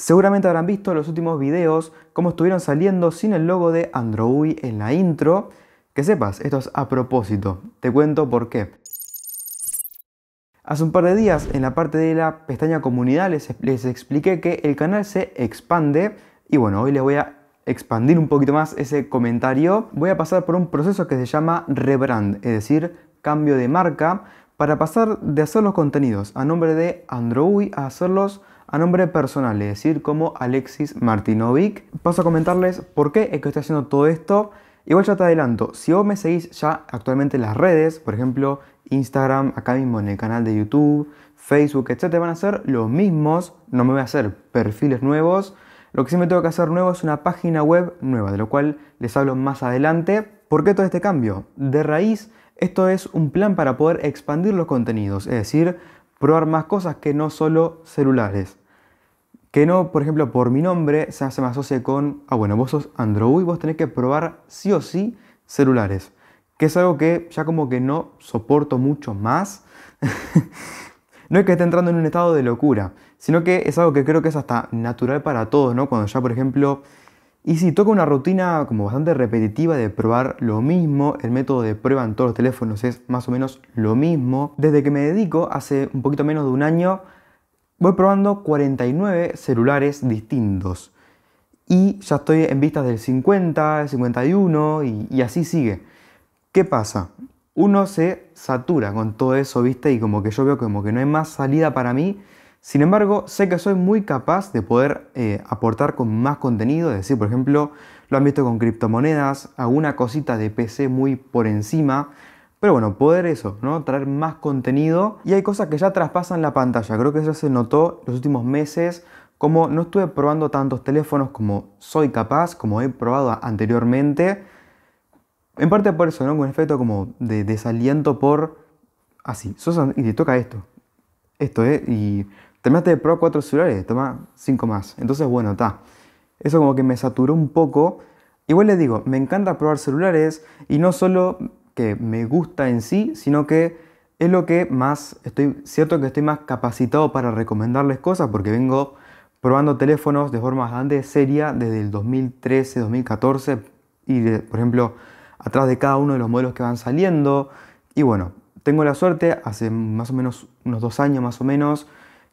Seguramente habrán visto en los últimos videos cómo estuvieron saliendo sin el logo de Android en la intro. Que sepas, esto es a propósito. Te cuento por qué. Hace un par de días en la parte de la pestaña comunidad les, les expliqué que el canal se expande y bueno, hoy les voy a expandir un poquito más ese comentario. Voy a pasar por un proceso que se llama rebrand, es decir, cambio de marca para pasar de hacer los contenidos a nombre de Android a hacerlos a nombre personal, es decir, como Alexis Martinovic. Paso a comentarles por qué es que estoy haciendo todo esto. Igual ya te adelanto, si vos me seguís ya actualmente en las redes, por ejemplo Instagram, acá mismo en el canal de YouTube, Facebook, etc., van a ser los mismos, no me voy a hacer perfiles nuevos. Lo que sí me tengo que hacer nuevo es una página web nueva, de lo cual les hablo más adelante. ¿Por qué todo este cambio? De raíz esto es un plan para poder expandir los contenidos, es decir, probar más cosas que no solo celulares. Que no, por ejemplo, por mi nombre se, me asocie con, ah bueno, vos sos Android, vos tenés que probar sí o sí celulares. Que es algo que ya como que no soporto mucho más. no es que esté entrando en un estado de locura, sino que es algo que creo que es hasta natural para todos, ¿no? Cuando ya, por ejemplo, y si toca una rutina como bastante repetitiva de probar lo mismo, el método de prueba en todos los teléfonos es más o menos lo mismo. Desde que me dedico, hace un poquito menos de un año, voy probando 49 celulares distintos. Y ya estoy en vistas del 50, el 51 y, y así sigue. ¿Qué pasa? Uno se satura con todo eso, ¿viste? Y como que yo veo como que no hay más salida para mí sin embargo, sé que soy muy capaz de poder eh, aportar con más contenido, es decir, por ejemplo, lo han visto con criptomonedas, alguna cosita de PC muy por encima, pero bueno, poder eso, ¿no? Traer más contenido. Y hay cosas que ya traspasan la pantalla. Creo que eso se notó los últimos meses. Como no estuve probando tantos teléfonos como soy capaz, como he probado anteriormente. En parte por eso, ¿no? Con un efecto como de desaliento por. Así, ah, y te toca esto. Esto, ¿eh? Y Terminaste de pro cuatro celulares, toma cinco más. Entonces, bueno, está. Eso como que me saturó un poco. Igual les digo, me encanta probar celulares y no solo que me gusta en sí, sino que es lo que más estoy, cierto que estoy más capacitado para recomendarles cosas porque vengo probando teléfonos de forma bastante seria desde el 2013, 2014 y por ejemplo atrás de cada uno de los modelos que van saliendo y bueno, tengo la suerte hace más o menos unos dos años más o menos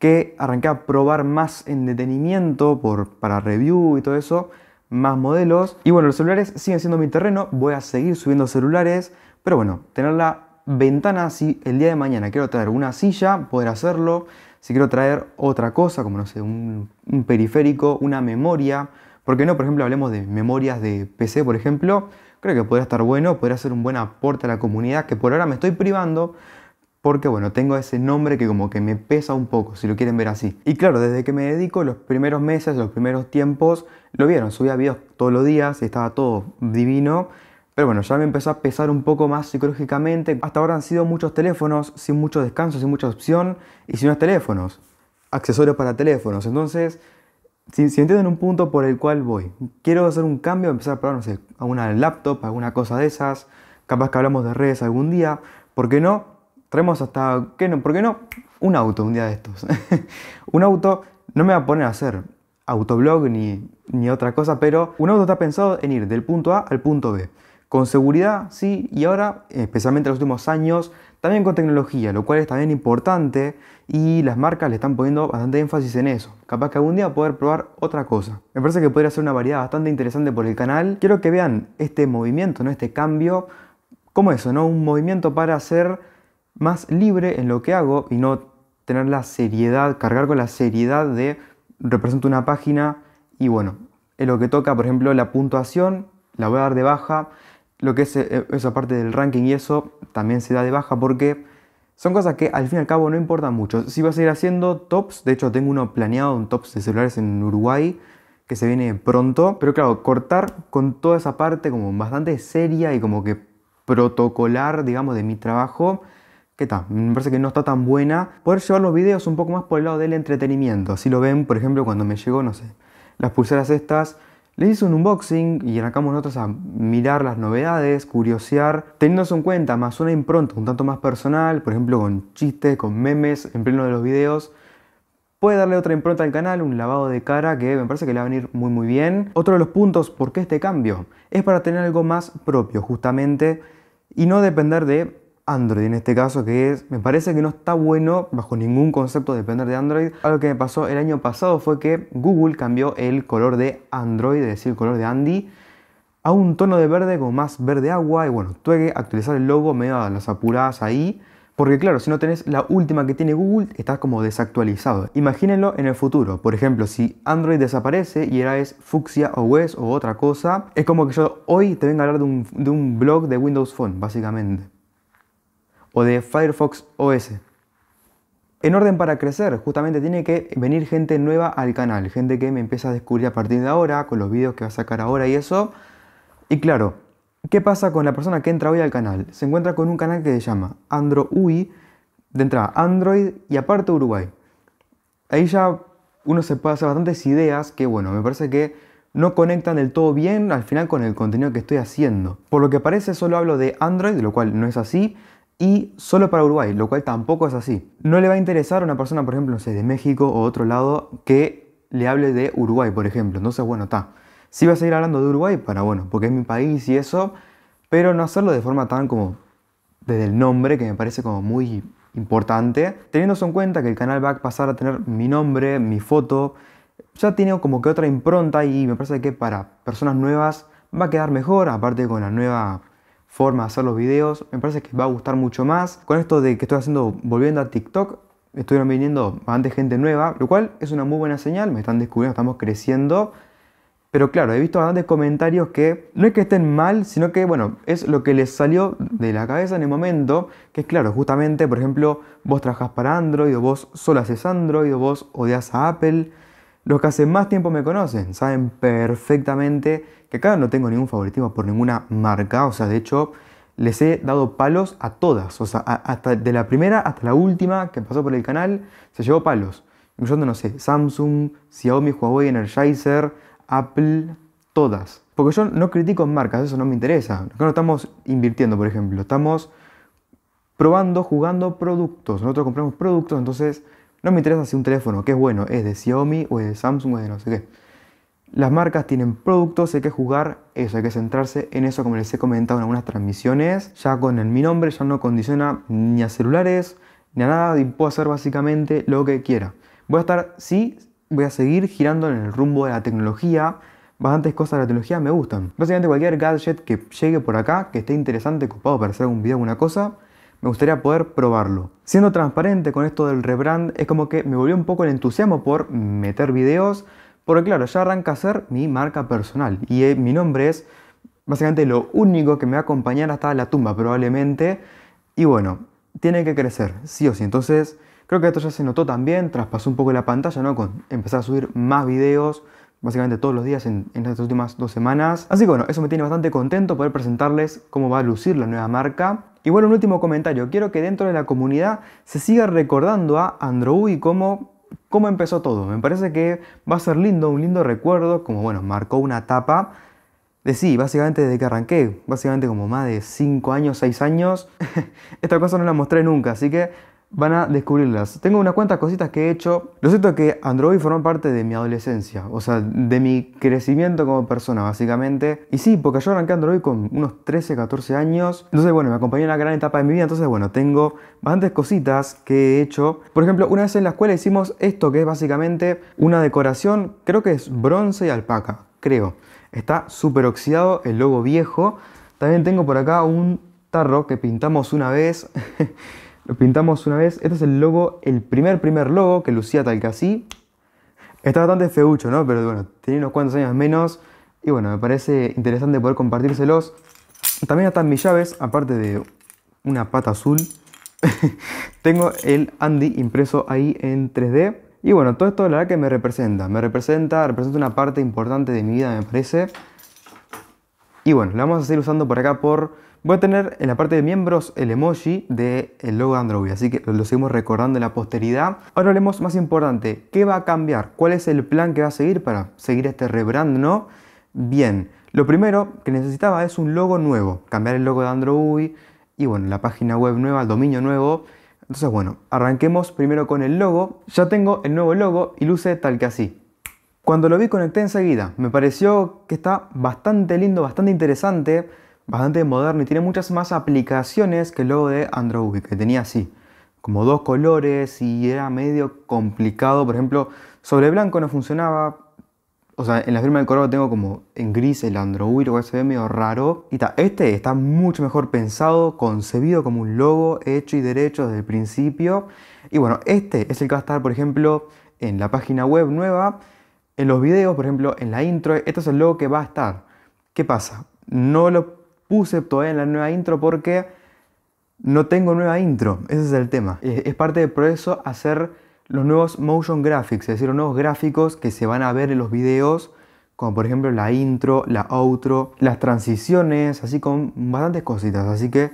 que arranqué a probar más en detenimiento por, para review y todo eso, más modelos. Y bueno, los celulares siguen siendo mi terreno, voy a seguir subiendo celulares, pero bueno, tener la ventana si el día de mañana quiero traer una silla, poder hacerlo. Si quiero traer otra cosa, como no sé, un, periférico, una memoria, porque no, por ejemplo, hablemos de memorias de PC, por ejemplo, creo que podría estar bueno, podría ser un buen aporte a la comunidad, que por ahora me estoy privando, porque bueno, tengo ese nombre que como que me pesa un poco, si lo quieren ver así. Y claro, desde que me dedico, los primeros meses, los primeros tiempos, lo vieron, subía videos todos los días, y estaba todo divino. Pero bueno, ya me empezó a pesar un poco más psicológicamente. Hasta ahora han sido muchos teléfonos, sin mucho descanso, sin mucha opción, y sin es teléfonos, accesorios para teléfonos. Entonces, si, si, entienden un punto por el cual voy, quiero hacer un cambio, empezar a probar, no sé, alguna laptop, alguna cosa de esas, capaz que hablamos de redes algún día, ¿por qué no? Traemos hasta, ¿qué no? ¿por qué no? Un auto un día de estos. un auto no me va a poner a hacer autoblog ni, ni otra cosa, pero un auto está pensado en ir del punto A al punto B. Con seguridad, sí, y ahora, especialmente en los últimos años, también con tecnología, lo cual es también importante y las marcas le están poniendo bastante énfasis en eso. Capaz que algún día poder probar otra cosa. Me parece que podría ser una variedad bastante interesante por el canal. Quiero que vean este movimiento, ¿no? este cambio, como eso, ¿no? un movimiento para hacer más libre en lo que hago y no tener la seriedad, cargar con la seriedad de represento una página y bueno, en lo que toca, por ejemplo, la puntuación, la voy a dar de baja, lo que es eh, esa parte del ranking y eso también se da de baja porque son cosas que al fin y al cabo no importan mucho. Si voy a seguir haciendo tops, de hecho tengo uno planeado, un tops de celulares en Uruguay que se viene pronto, pero claro, cortar con toda esa parte como bastante seria y como que protocolar, digamos, de mi trabajo me parece que no está tan buena. Poder llevar los videos un poco más por el lado del entretenimiento. Si lo ven, por ejemplo, cuando me llegó, no sé, las pulseras estas, les hice un unboxing y arrancamos nosotros a mirar las novedades, curiosear, teniéndose en cuenta más una impronta un tanto más personal, por ejemplo con chistes, con memes en pleno de los videos. Puede darle otra impronta al canal, un lavado de cara que me parece que le va a venir muy muy bien. Otro de los puntos por qué este cambio es para tener algo más propio justamente y no depender de Android en este caso, que es, me parece que no está bueno bajo ningún concepto depender de Android. Algo que me pasó el año pasado fue que Google cambió el color de Android, es decir, el color de Andy, a un tono de verde como más verde agua. Y bueno, tuve que actualizar el logo me da las apuradas ahí. Porque claro, si no tenés la última que tiene Google, estás como desactualizado. Imagínenlo en el futuro. Por ejemplo, si Android desaparece y era es Fuxia OS o otra cosa, es como que yo hoy te venga a hablar de un blog de Windows Phone, básicamente o de Firefox OS. En orden para crecer, justamente tiene que venir gente nueva al canal, gente que me empieza a descubrir a partir de ahora, con los vídeos que va a sacar ahora y eso. Y claro, ¿qué pasa con la persona que entra hoy al canal? Se encuentra con un canal que se llama Android UI, de entrada Android y aparte Uruguay. Ahí ya uno se puede hacer bastantes ideas que, bueno, me parece que no conectan del todo bien al final con el contenido que estoy haciendo. Por lo que parece solo hablo de Android, lo cual no es así, y solo para Uruguay, lo cual tampoco es así. No le va a interesar a una persona, por ejemplo, no sé, de México o otro lado, que le hable de Uruguay, por ejemplo. Entonces, bueno, está. Si va a seguir hablando de Uruguay para, bueno, porque es mi país y eso, pero no hacerlo de forma tan como desde el nombre, que me parece como muy importante, teniendo en cuenta que el canal va a pasar a tener mi nombre, mi foto, ya tiene como que otra impronta y me parece que para personas nuevas va a quedar mejor, aparte con la nueva forma de hacer los videos. Me parece que va a gustar mucho más. Con esto de que estoy haciendo, volviendo a TikTok, estuvieron viniendo bastante gente nueva, lo cual es una muy buena señal. Me están descubriendo, estamos creciendo. Pero claro, he visto bastantes comentarios que no es que estén mal, sino que, bueno, es lo que les salió de la cabeza en el momento, que es claro, justamente, por ejemplo, vos trabajas para Android, o vos solo haces Android, o vos odias a Apple. Los que hace más tiempo me conocen saben perfectamente que acá no tengo ningún favoritismo por ninguna marca, o sea, de hecho les he dado palos a todas, o sea, hasta de la primera hasta la última que pasó por el canal se llevó palos, Yo no sé, Samsung, Xiaomi, Huawei, Energizer, Apple, todas. Porque yo no critico marcas, eso no me interesa. Acá no estamos invirtiendo, por ejemplo, estamos probando, jugando productos. Nosotros compramos productos, entonces no me interesa si un teléfono que es bueno es de Xiaomi o es de Samsung o es de no sé qué. Las marcas tienen productos, hay que jugar eso, hay que centrarse en eso, como les he comentado en algunas transmisiones. Ya con mi nombre ya no condiciona ni a celulares, ni a nada, y puedo hacer básicamente lo que quiera. Voy a estar, sí, voy a seguir girando en el rumbo de la tecnología. Bastantes cosas de la tecnología me gustan. Básicamente cualquier gadget que llegue por acá, que esté interesante, ocupado para hacer un video, alguna cosa, me gustaría poder probarlo. Siendo transparente con esto del rebrand, es como que me volvió un poco el entusiasmo por meter videos, porque claro, ya arranca a ser mi marca personal y eh, mi nombre es básicamente lo único que me va a acompañar hasta la tumba probablemente. Y bueno, tiene que crecer, sí o sí. Entonces, creo que esto ya se notó también, traspasó un poco la pantalla, ¿no? Con empezar a subir más videos, básicamente todos los días en, estas últimas dos semanas. Así que bueno, eso me tiene bastante contento poder presentarles cómo va a lucir la nueva marca. Y bueno, un último comentario. Quiero que dentro de la comunidad se siga recordando a Android y cómo, cómo empezó todo. Me parece que va a ser lindo, un lindo recuerdo, como bueno, marcó una etapa de sí, básicamente desde que arranqué, básicamente como más de 5 años, 6 años, esta cosa no la mostré nunca, así que van a descubrirlas. Tengo unas cuantas cositas que he hecho. Lo cierto es que Android forma parte de mi adolescencia, o sea, de mi crecimiento como persona, básicamente. Y sí, porque yo arranqué Android con unos 13, 14 años. Entonces, bueno, me acompañó la gran etapa de mi vida. Entonces, bueno, tengo bastantes cositas que he hecho. Por ejemplo, una vez en la escuela hicimos esto, que es básicamente una decoración, creo que es bronce y alpaca, creo. Está súper oxidado, el logo viejo. También tengo por acá un tarro que pintamos una vez. pintamos una vez. Este es el logo, el primer primer logo que lucía tal que así. Está bastante feucho, ¿no? Pero bueno, tenía unos cuantos años menos. Y bueno, me parece interesante poder compartírselos. También están mis llaves, aparte de una pata azul. Tengo el Andy impreso ahí en 3D. Y bueno, todo esto la verdad que me representa. Me representa, representa una parte importante de mi vida, me parece. Y bueno, la vamos a seguir usando por acá por Voy a tener en la parte de miembros el emoji del logo de eh, Android, así que lo seguimos recordando en la posteridad. Ahora hablemos más importante, ¿qué va a cambiar? ¿Cuál es el plan que va a seguir para seguir este rebrand, no? Bien, lo primero que necesitaba es un logo nuevo, cambiar el logo de Android y bueno, la página web nueva, el dominio nuevo. Entonces bueno, arranquemos primero con el logo. Ya tengo el nuevo logo y luce tal que así. Cuando lo vi conecté enseguida, me pareció que está bastante lindo, bastante interesante bastante moderno y tiene muchas más aplicaciones que el logo de Android, que tenía así, como dos colores y era medio complicado. Por ejemplo, sobre blanco no funcionaba. O sea, en la firma de color tengo como en gris el Android, lo cual se ve medio raro. Y ta, este está mucho mejor pensado, concebido como un logo hecho y derecho desde el principio. Y bueno, este es el que va a estar, por ejemplo, en la página web nueva, en los videos, por ejemplo, en la intro. Este es el logo que va a estar. ¿Qué pasa? No lo puse todavía en la nueva intro porque no tengo nueva intro, ese es el tema. Es parte del proceso hacer los nuevos motion graphics, es decir, los nuevos gráficos que se van a ver en los videos, como por ejemplo la intro, la outro, las transiciones, así con bastantes cositas. Así que,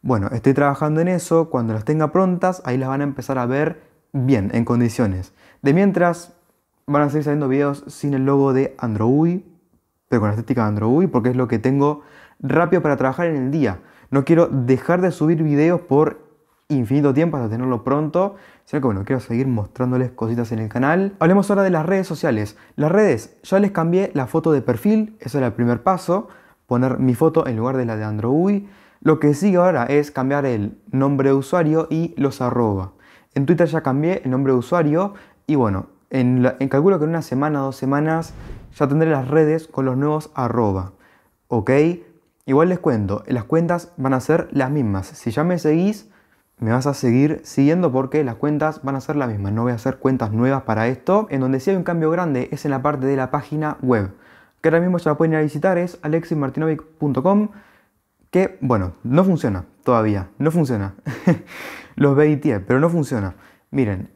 bueno, estoy trabajando en eso, cuando las tenga prontas, ahí las van a empezar a ver bien, en condiciones. De mientras, van a seguir saliendo videos sin el logo de Android, pero con la estética de Android, porque es lo que tengo rápido para trabajar en el día. No quiero dejar de subir videos por infinito tiempo hasta tenerlo pronto, sino que bueno, quiero seguir mostrándoles cositas en el canal. Hablemos ahora de las redes sociales. Las redes, ya les cambié la foto de perfil, eso era el primer paso, poner mi foto en lugar de la de Android. Lo que sigue ahora es cambiar el nombre de usuario y los arroba. En Twitter ya cambié el nombre de usuario y bueno, en, calculo que en una semana, dos semanas, ya tendré las redes con los nuevos arroba. ¿Ok? Igual les cuento, las cuentas van a ser las mismas. Si ya me seguís, me vas a seguir siguiendo porque las cuentas van a ser las mismas. No voy a hacer cuentas nuevas para esto. En donde sí hay un cambio grande es en la parte de la página web. Que ahora mismo ya la pueden ir a visitar, es alexismartinovic.com Que bueno, no funciona todavía. No funciona. Los BIT, pero no funciona. Miren,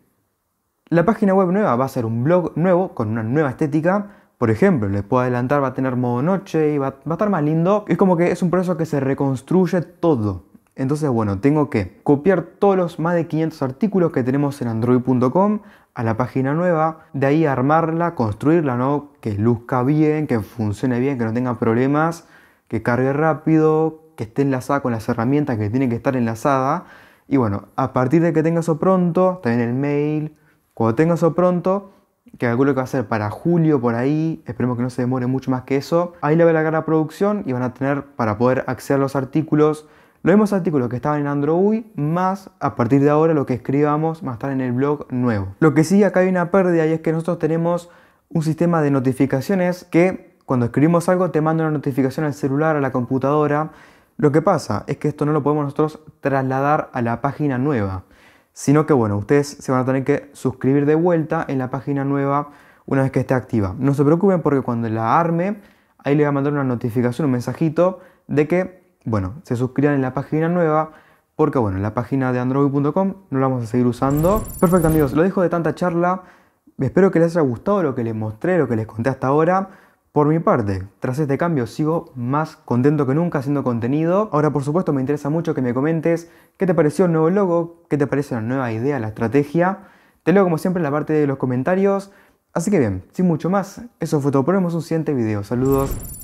la página web nueva va a ser un blog nuevo con una nueva estética por ejemplo, les puedo adelantar, va a tener modo noche y va, a estar más lindo. Es como que es un proceso que se reconstruye todo. Entonces, bueno, tengo que copiar todos los más de 500 artículos que tenemos en android.com a la página nueva, de ahí armarla, construirla, ¿no? Que luzca bien, que funcione bien, que no tenga problemas, que cargue rápido, que esté enlazada con las herramientas que tiene que estar enlazada. Y bueno, a partir de que tenga eso pronto, también el mail, cuando tenga eso pronto, que calculo que va a ser para julio por ahí, esperemos que no se demore mucho más que eso. Ahí le voy a cara la producción y van a tener para poder acceder a los artículos, los mismos artículos que estaban en Android, más a partir de ahora lo que escribamos va a estar en el blog nuevo. Lo que sí acá hay una pérdida y es que nosotros tenemos un sistema de notificaciones que cuando escribimos algo te manda una notificación al celular, a la computadora. Lo que pasa es que esto no lo podemos nosotros trasladar a la página nueva. Sino que bueno, ustedes se van a tener que suscribir de vuelta en la página nueva una vez que esté activa. No se preocupen porque cuando la arme, ahí le va a mandar una notificación, un mensajito de que, bueno, se suscriban en la página nueva. Porque bueno, la página de android.com no la vamos a seguir usando. Perfecto amigos, lo dejo de tanta charla. Espero que les haya gustado lo que les mostré, lo que les conté hasta ahora. Por mi parte, tras este cambio sigo más contento que nunca haciendo contenido. Ahora por supuesto me interesa mucho que me comentes qué te pareció el nuevo logo, qué te parece la nueva idea, la estrategia. Te leo como siempre en la parte de los comentarios. Así que bien, sin mucho más, eso fue todo. un siguiente video. Saludos.